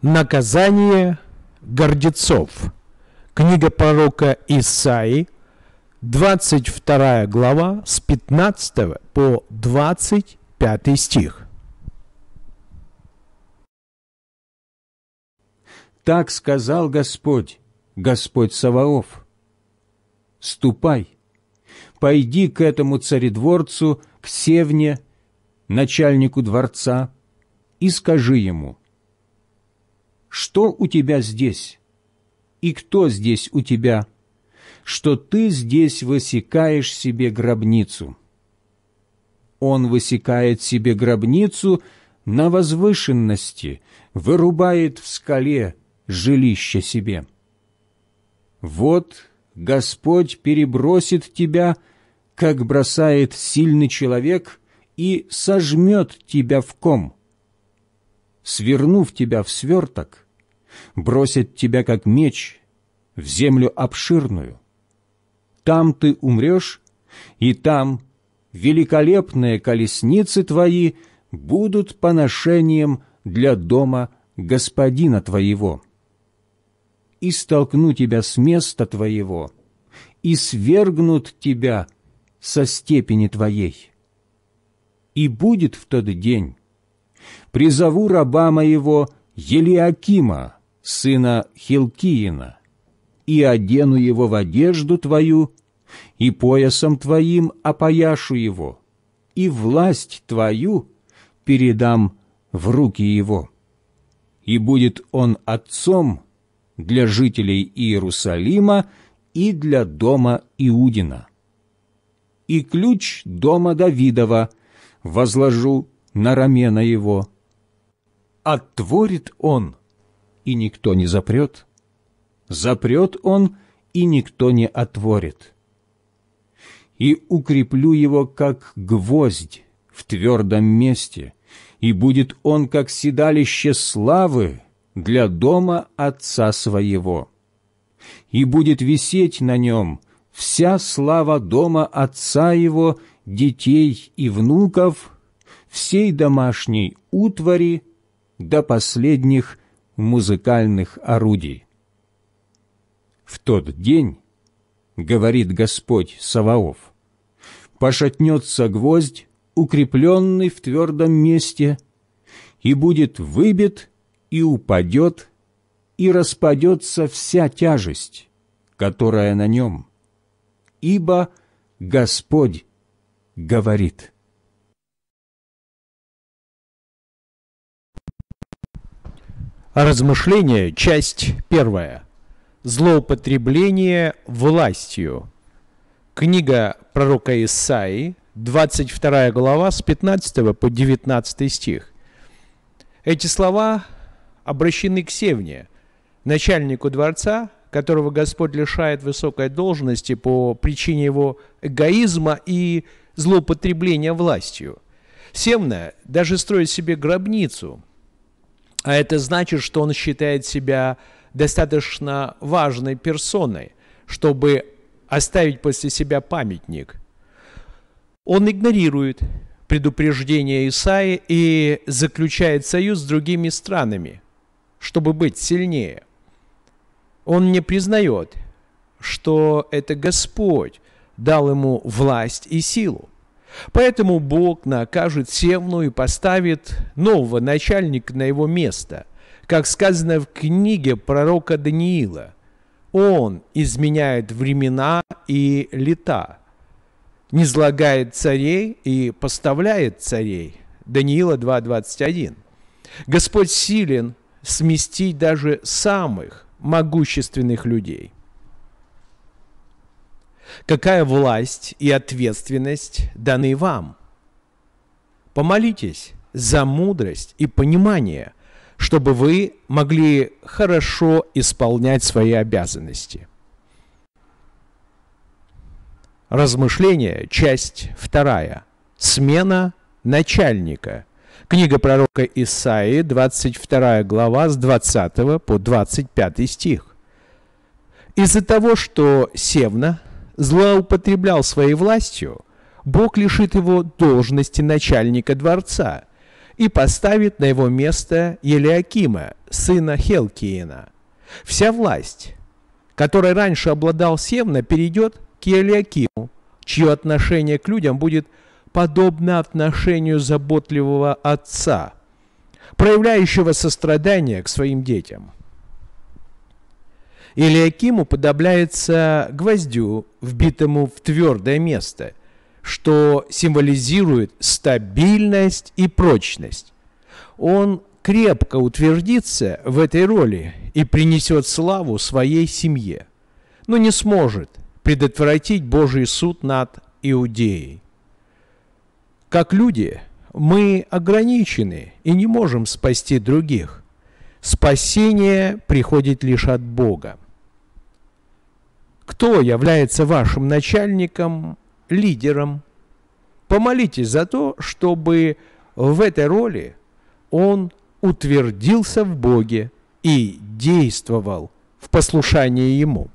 Наказание гордецов. Книга пророка Исаи, 22 глава, с 15 по 25 стих. Так сказал Господь, Господь Саваоф. Ступай, пойди к этому царедворцу, к Севне, начальнику дворца, и скажи ему – что у тебя здесь? И кто здесь у тебя? Что ты здесь высекаешь себе гробницу?» Он высекает себе гробницу на возвышенности, вырубает в скале жилище себе. «Вот Господь перебросит тебя, как бросает сильный человек, и сожмет тебя в ком» свернув тебя в сверток, бросят тебя, как меч, в землю обширную. Там ты умрешь, и там великолепные колесницы твои будут поношением для дома господина твоего. И столкну тебя с места твоего, и свергнут тебя со степени твоей. И будет в тот день призову раба моего Елиакима, сына Хилкиина, и одену его в одежду твою, и поясом твоим опояшу его, и власть твою передам в руки его. И будет он отцом для жителей Иерусалима и для дома Иудина. И ключ дома Давидова возложу на раме на его. оттворит он, и никто не запрет. Запрет он, и никто не отворит. И укреплю его, как гвоздь в твердом месте, и будет он, как седалище славы для дома отца своего. И будет висеть на нем вся слава дома отца его, детей и внуков – всей домашней утвари до последних музыкальных орудий. В тот день, говорит Господь Саваоф, пошатнется гвоздь, укрепленный в твердом месте, и будет выбит, и упадет, и распадется вся тяжесть, которая на нем. Ибо Господь говорит – Размышления, часть первая. Злоупотребление властью. Книга пророка Исаии, 22 глава, с 15 по 19 стих. Эти слова обращены к Севне, начальнику дворца, которого Господь лишает высокой должности по причине его эгоизма и злоупотребления властью. Севна даже строит себе гробницу – а это значит, что он считает себя достаточно важной персоной, чтобы оставить после себя памятник. Он игнорирует предупреждение Исаи и заключает союз с другими странами, чтобы быть сильнее. Он не признает, что это Господь дал ему власть и силу. Поэтому Бог накажет Севну и поставит нового начальника на его место, как сказано в книге пророка Даниила. Он изменяет времена и лета, низлагает царей и поставляет царей. Даниила 2.21. Господь силен сместить даже самых могущественных людей – какая власть и ответственность даны вам. Помолитесь за мудрость и понимание, чтобы вы могли хорошо исполнять свои обязанности. Размышление, часть вторая. Смена начальника. Книга пророка Исаии, 22 глава, с 20 по 25 стих. Из-за того, что Севна злоупотреблял своей властью, Бог лишит его должности начальника дворца и поставит на его место Елиакима, сына Хелкиина. Вся власть, которой раньше обладал Севна, перейдет к Елиакиму, чье отношение к людям будет подобно отношению заботливого отца, проявляющего сострадание к своим детям. Илиаким уподобляется гвоздю, вбитому в твердое место, что символизирует стабильность и прочность. Он крепко утвердится в этой роли и принесет славу своей семье, но не сможет предотвратить Божий суд над Иудеей. Как люди, мы ограничены и не можем спасти других – Спасение приходит лишь от Бога. Кто является вашим начальником, лидером? Помолитесь за то, чтобы в этой роли он утвердился в Боге и действовал в послушании Ему.